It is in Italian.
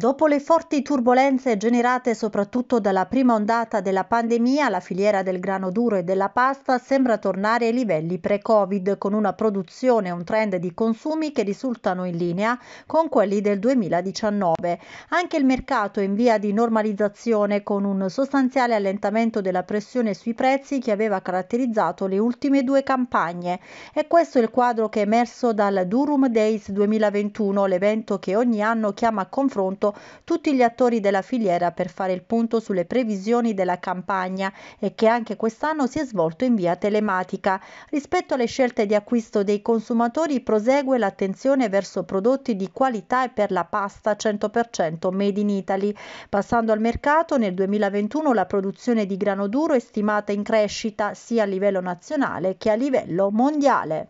Dopo le forti turbulenze generate soprattutto dalla prima ondata della pandemia, la filiera del grano duro e della pasta sembra tornare ai livelli pre-Covid, con una produzione e un trend di consumi che risultano in linea con quelli del 2019. Anche il mercato è in via di normalizzazione, con un sostanziale allentamento della pressione sui prezzi che aveva caratterizzato le ultime due campagne. E questo è il quadro che è emerso dal Durum Days 2021, l'evento che ogni anno chiama a confronto convocato tutti gli attori della filiera per fare il punto sulle previsioni della campagna e che anche quest'anno si è svolto in via telematica. Rispetto alle scelte di acquisto dei consumatori prosegue l'attenzione verso prodotti di qualità e per la pasta 100% made in Italy. Passando al mercato, nel 2021 la produzione di grano duro è stimata in crescita sia a livello nazionale che a livello mondiale.